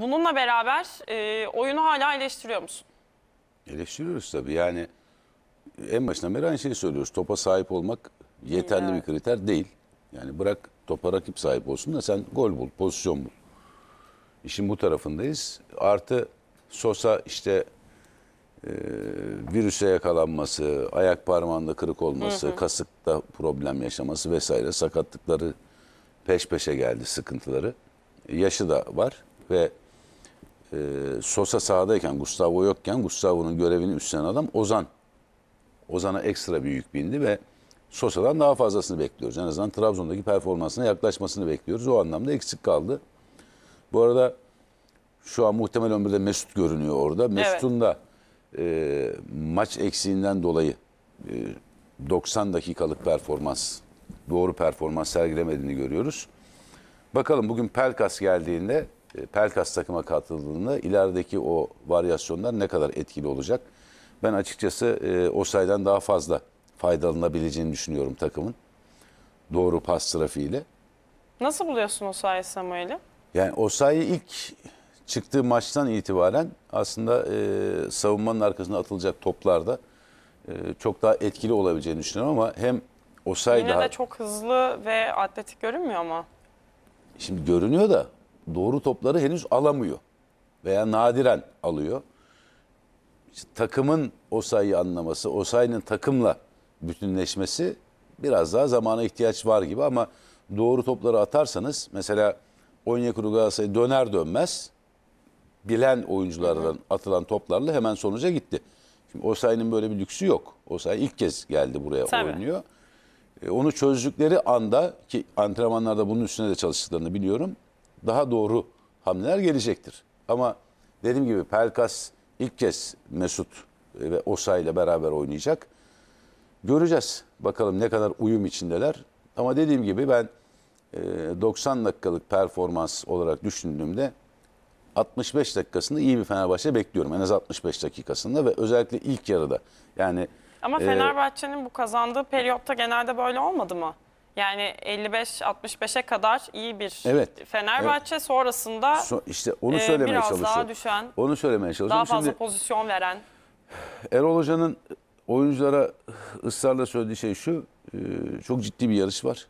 Bununla beraber e, oyunu hala eleştiriyor musun? Eleştiriyoruz tabii yani en başından beri aynı şeyi söylüyoruz. Topa sahip olmak yeterli evet. bir kriter değil. Yani bırak topa rakip sahip olsun da sen gol bul, pozisyon bul. İşin bu tarafındayız. Artı Sosa işte e, virüse yakalanması, ayak parmağında kırık olması, hı hı. kasıkta problem yaşaması vesaire sakatlıkları peş peşe geldi sıkıntıları. Yaşı da var ve e, Sosa sahadayken, Gustavo yokken Gustavo'nun görevini üstlenen adam Ozan. Ozan'a ekstra bir yük bindi ve Sosa'dan daha fazlasını bekliyoruz. En azından Trabzon'daki performansına yaklaşmasını bekliyoruz. O anlamda eksik kaldı. Bu arada şu an muhtemel 11'de Mesut görünüyor orada. Mesut'un evet. da e, maç eksiğinden dolayı e, 90 dakikalık performans, doğru performans sergilemediğini görüyoruz. Bakalım bugün Pelkas geldiğinde e, Pelkas takıma katıldığında ilerideki o varyasyonlar ne kadar etkili olacak? Ben açıkçası e, o saydan daha fazla faydalanabileceğini düşünüyorum takımın. Doğru pas trafiğiyle. Nasıl buluyorsun o sayı Samuel'i? Yani o sayı ilk çıktığı maçtan itibaren aslında e, savunmanın arkasına atılacak toplarda e, çok daha etkili olabileceğini düşünüyorum ama hem o sayı Yine daha... de çok hızlı ve atletik görünmüyor ama. Şimdi görünüyor da doğru topları henüz alamıyor veya nadiren alıyor. İşte takımın o sayıyı anlaması, o sayının takımla bütünleşmesi biraz daha zamana ihtiyaç var gibi ama doğru topları atarsanız mesela Onyekuru Galatasaray döner dönmez bilen oyunculardan atılan toplarla hemen sonuca gitti. Şimdi Osayi'nin böyle bir lüksü yok. Osayi ilk kez geldi buraya Tabii. oynuyor. E, onu çözdükleri anda ki antrenmanlarda bunun üstüne de çalıştıklarını biliyorum daha doğru hamleler gelecektir. Ama dediğim gibi Pelkas ilk kez Mesut e, ve Osa ile beraber oynayacak. Göreceğiz bakalım ne kadar uyum içindeler. Ama dediğim gibi ben 90 e, dakikalık performans olarak düşündüğümde 65 dakikasında iyi bir Fenerbahçe bekliyorum. En az 65 dakikasında ve özellikle ilk yarıda. Yani Ama e, Fenerbahçe'nin bu kazandığı periyotta genelde böyle olmadı mı? Yani 55-65'e kadar iyi bir Evet, Fenerbahçe sonrasında So- işte onu e, biraz çalışıyorum. daha düşen, onu söylemeye daha fazla Şimdi pozisyon veren. Erol Hoca'nın oyunculara ısrarla söylediği şey şu. e, Çok ciddi bir yarış var.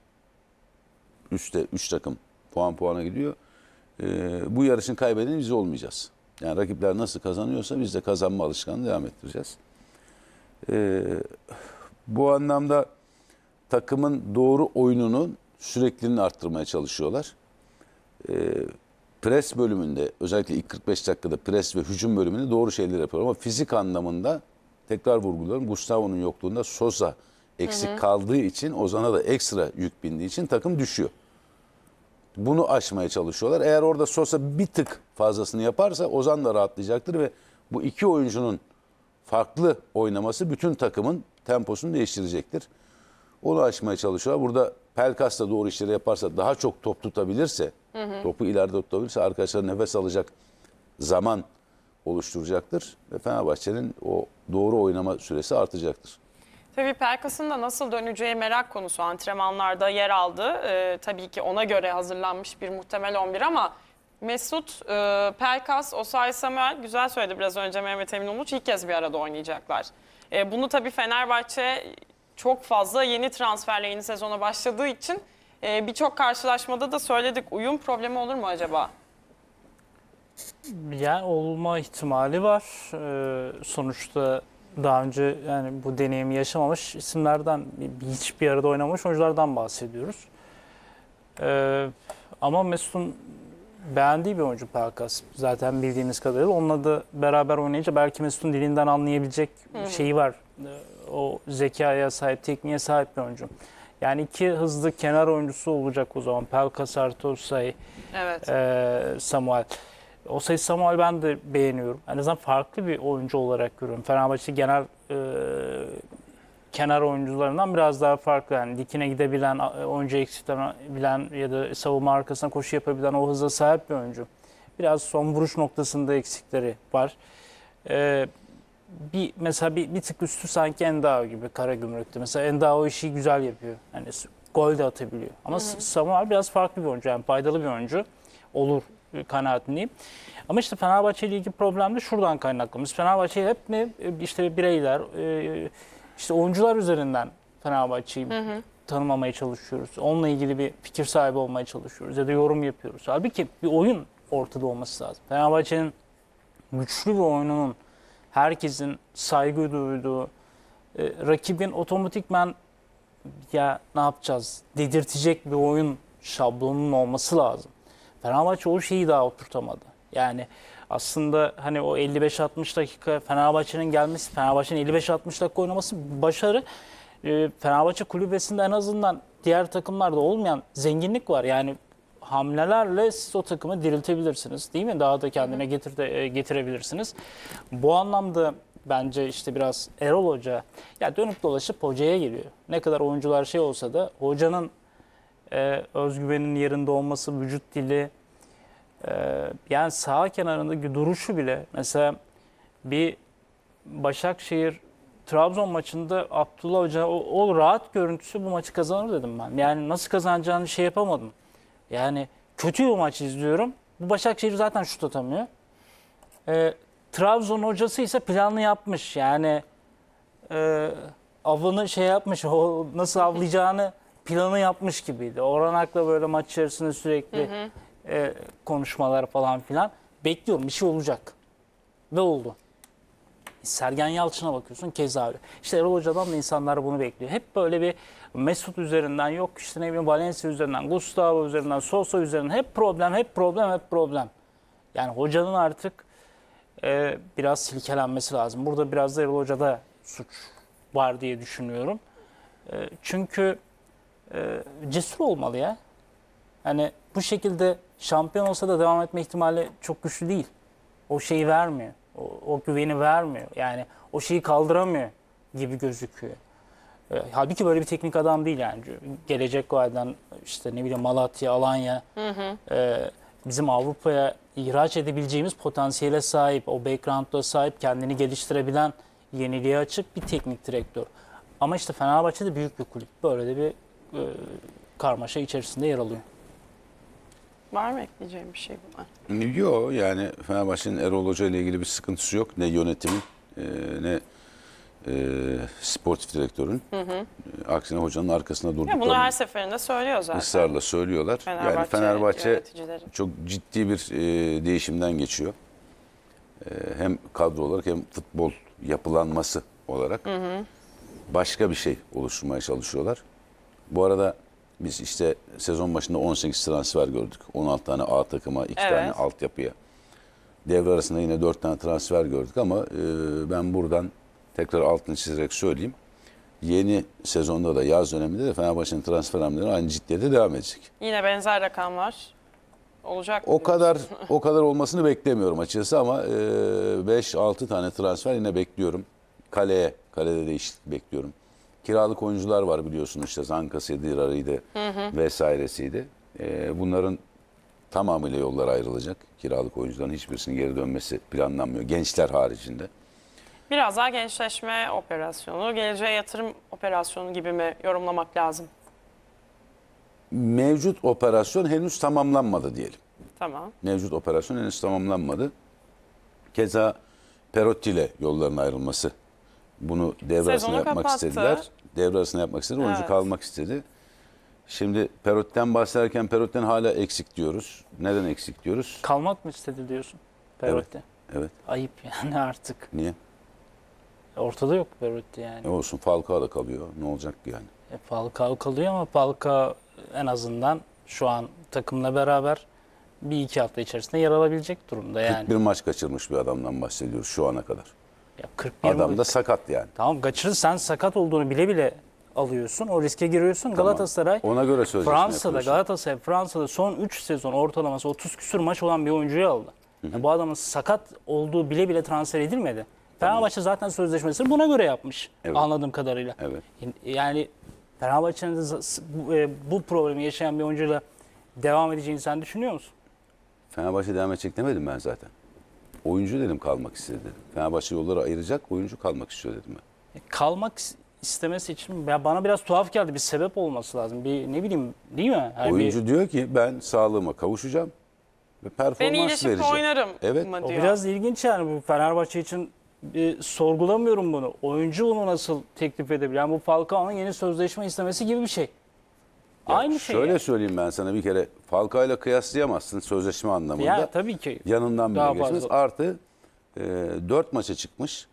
Üste 3 takım puan puana gidiyor. E, Bu yarışın kaybedeni biz olmayacağız. Yani rakipler nasıl kazanıyorsa biz de kazanma alışkanlığı devam ettireceğiz. E, Bu anlamda takımın doğru oyununun sürekliliğini arttırmaya çalışıyorlar. E, pres bölümünde özellikle ilk 45 dakikada pres ve hücum bölümünde doğru şeyler yapıyor ama fizik anlamında tekrar vurguluyorum Gustavo'nun yokluğunda Sosa eksik hı hı. kaldığı için Ozan'a da ekstra yük bindiği için takım düşüyor. Bunu aşmaya çalışıyorlar. Eğer orada Sosa bir tık fazlasını yaparsa Ozan da rahatlayacaktır ve bu iki oyuncunun farklı oynaması bütün takımın temposunu değiştirecektir. Onu açmaya çalışıyorlar. Burada Pelkas da doğru işleri yaparsa daha çok top tutabilirse, hı hı. topu ileride tutabilirse arkadaşlar nefes alacak zaman oluşturacaktır. Ve Fenerbahçe'nin o doğru oynama süresi artacaktır. Tabii Perkas'ın da nasıl döneceği merak konusu antrenmanlarda yer aldı. Ee, tabii ki ona göre hazırlanmış bir muhtemel 11 ama Mesut, e, Pelkas, Osay Samuel güzel söyledi biraz önce Mehmet Emin Umut ilk kez bir arada oynayacaklar. E, bunu tabii Fenerbahçe çok fazla yeni transferle yeni sezona başladığı için e, birçok karşılaşmada da söyledik. Uyum problemi olur mu acaba? Ya olma ihtimali var. Ee, sonuçta daha önce yani bu deneyimi yaşamamış isimlerden hiçbir arada oynamamış oyunculardan bahsediyoruz. Ee, ama Mesut'un beğendiği bir oyuncu Pelkas. Zaten bildiğiniz kadarıyla. Onunla da beraber oynayınca belki Mesut'un dilinden anlayabilecek Hı hmm. -hı. şeyi var. E, o zekaya sahip, tekniğe sahip bir oyuncu. Yani iki hızlı kenar oyuncusu olacak o zaman. Pelkas artı Osay, evet. e, Samuel. Osay Samuel ben de beğeniyorum. En azından farklı bir oyuncu olarak görüyorum. Fenerbahçe genel e, kenar oyuncularından biraz daha farklı. Yani dikine gidebilen, oyuncu eksiltebilen ya da savunma arkasına koşu yapabilen o hıza sahip bir oyuncu. Biraz son vuruş noktasında eksikleri var. Ee, bir mesela bir, bir tık üstü sanki Endao gibi kara Karagümrük'te. Mesela Endao işi güzel yapıyor. hani gol de atabiliyor. Ama hı Samuel biraz farklı bir oyuncu. Yani faydalı bir oyuncu olur e, kanaatindeyim. Ama işte Fenerbahçe ile ilgili problem de şuradan kaynaklı. Biz Fenerbahçe hep mi e, işte bireyler, e, işte oyuncular üzerinden Fenerbahçe'yi tanımamaya çalışıyoruz. Onunla ilgili bir fikir sahibi olmaya çalışıyoruz ya da yorum yapıyoruz. Halbuki bir oyun ortada olması lazım. Fenerbahçe'nin güçlü bir oyununun herkesin saygı duyduğu, e, rakibin otomatikmen ya ne yapacağız dedirtecek bir oyun şablonunun olması lazım. Fenerbahçe o şeyi daha oturtamadı. Yani aslında hani o 55-60 dakika Fenerbahçe'nin gelmesi, Fenerbahçe'nin 55-60 dakika oynaması başarı. E, Fenerbahçe kulübesinde en azından diğer takımlarda olmayan zenginlik var. Yani hamlelerle siz o takımı diriltebilirsiniz değil mi? Daha da kendine getir de, e, getirebilirsiniz. Bu anlamda bence işte biraz Erol Hoca ya dönüp dolaşıp hocaya geliyor. Ne kadar oyuncular şey olsa da hocanın e, özgüvenin yerinde olması, vücut dili e, yani sağ kenarındaki duruşu bile mesela bir Başakşehir Trabzon maçında Abdullah Hoca o, o rahat görüntüsü bu maçı kazanır dedim ben. Yani nasıl kazanacağını şey yapamadım. Yani kötü bir maç izliyorum. Bu Başakşehir zaten şut atamıyor. E, Trabzon hocası ise planını yapmış. Yani e, avını şey yapmış, o nasıl avlayacağını planı yapmış gibiydi. Orhan Ak'la böyle maç içerisinde sürekli hı hı. E, konuşmalar falan filan. Bekliyorum bir şey olacak. Ve oldu. Sergen Yalçın'a bakıyorsun keza öyle. İşte Erol Hoca'dan da insanlar bunu bekliyor. Hep böyle bir Mesut üzerinden yok işte ne bileyim Valencia üzerinden, Gustavo üzerinden, Sosa üzerinden hep problem, hep problem, hep problem. Yani hocanın artık e, biraz silkelenmesi lazım. Burada biraz da Erol Hoca'da suç var diye düşünüyorum. E, çünkü e, cesur olmalı ya. Hani bu şekilde şampiyon olsa da devam etme ihtimali çok güçlü değil. O şeyi vermiyor o, güveni vermiyor. Yani o şeyi kaldıramıyor gibi gözüküyor. Ee, halbuki böyle bir teknik adam değil yani. Gelecek vadeden işte ne bileyim Malatya, Alanya hı hı. E, bizim Avrupa'ya ihraç edebileceğimiz potansiyele sahip, o background'a sahip, kendini geliştirebilen, yeniliğe açık bir teknik direktör. Ama işte Fenerbahçe de büyük bir kulüp. Böyle de bir e, karmaşa içerisinde yer alıyor. Var mı ekleyeceğim bir şey buna? Yok yani Fenerbahçe'nin Erol Hoca ile ilgili bir sıkıntısı yok. Ne yönetimin e, ne e, sportif direktörün. Hı hı. E, aksine hocanın arkasında durduklarını. Ya bunu her seferinde söylüyor zaten. Israrla söylüyorlar. Fenerbahçe yani Fenerbahçe çok ciddi bir e, değişimden geçiyor. E, hem kadro olarak hem futbol yapılanması olarak. Hı hı. Başka bir şey oluşturmaya çalışıyorlar. Bu arada biz işte sezon başında 18 transfer gördük. 16 tane A takıma, 2 evet. tane altyapıya. Devre arasında yine 4 tane transfer gördük ama e, ben buradan tekrar altını çizerek söyleyeyim. Yeni sezonda da yaz döneminde de Fenerbahçe'nin transfer hamleleri aynı ciddiyete devam edecek. Yine benzer rakamlar olacak. O kadar o kadar olmasını beklemiyorum açıkçası ama 5-6 e, tane transfer yine bekliyorum. Kaleye, kalede değişiklik bekliyorum. Kiralık oyuncular var biliyorsun işte Zanka'sıydı, Rara'ydı vesairesiydi. E, bunların tamamıyla yollar ayrılacak. Kiralık oyuncuların hiçbirisinin geri dönmesi planlanmıyor. Gençler haricinde. Biraz daha gençleşme operasyonu, geleceğe yatırım operasyonu gibi mi yorumlamak lazım? Mevcut operasyon henüz tamamlanmadı diyelim. Tamam. Mevcut operasyon henüz tamamlanmadı. Keza Perotti ile yolların ayrılması bunu devre arasında yapmak istediler. Devre arasında yapmak istediler. Oyuncu evet. kalmak istedi. Şimdi Perot'ten bahsederken Perot'ten hala eksik diyoruz. Neden eksik diyoruz? Kalmak mı istedi diyorsun Perot'te? Evet. evet. Ayıp yani artık. Niye? Ortada yok Perot'te yani. Ne olsun Falcao da kalıyor. Ne olacak yani? E, Falcao kalıyor ama Falcao en azından şu an takımla beraber bir iki hafta içerisinde yer alabilecek durumda yani. 41 maç kaçırmış bir adamdan bahsediyoruz şu ana kadar. Ya 41 Adam da sakat yani. Tamam kaçırır sen sakat olduğunu bile bile alıyorsun. O riske giriyorsun. Tamam. Galatasaray Ona göre sözleşme Fransa'da Galatasaray Fransa'da son 3 sezon ortalaması 30 küsür maç olan bir oyuncuyu aldı. Hı hı. Yani bu adamın sakat olduğu bile bile transfer edilmedi. Tamam. zaten sözleşmesini buna göre yapmış evet. anladığım kadarıyla. Evet. Yani Fenerbahçe'nin e, bu problemi yaşayan bir oyuncuyla devam edeceğini sen düşünüyor musun? Fenerbahçe devam edecek demedim ben zaten oyuncu dedim kalmak istedi dedim. Fenerbahçe yolları ayıracak oyuncu kalmak istiyor dedim ben. E, kalmak istemesi için bana biraz tuhaf geldi. Bir sebep olması lazım. Bir ne bileyim değil mi? Yani oyuncu bir... diyor ki ben sağlığıma kavuşacağım ve performans vereceğim. Ben oynarım evet. mı diyor. O biraz ilginç yani bu Fenerbahçe için e, sorgulamıyorum bunu. Oyuncu onu nasıl teklif edebilir? Yani bu Falcao'nun yeni sözleşme istemesi gibi bir şey. Aynı şey. Şöyle yani. söyleyeyim ben sana bir kere Falcao ile kıyaslayamazsın sözleşme anlamında. Ya tabii ki. Yanından bile geçmez. Artı e, 4 maça çıkmış.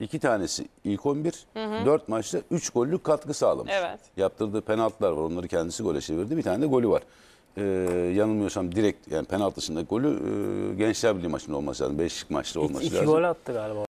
2 tanesi ilk 11, hı hı. 4 maçta 3 gollük katkı sağlamış. Evet. Yaptırdığı penaltılar var. Onları kendisi gole çevirdi. Bir tane de golü var. Ee, yanılmıyorsam direkt yani penaltı dışında golü e, Gençler Birliği maçında olması lazım. Beşik maçta olması iki, iki lazım. 2 gol attı galiba.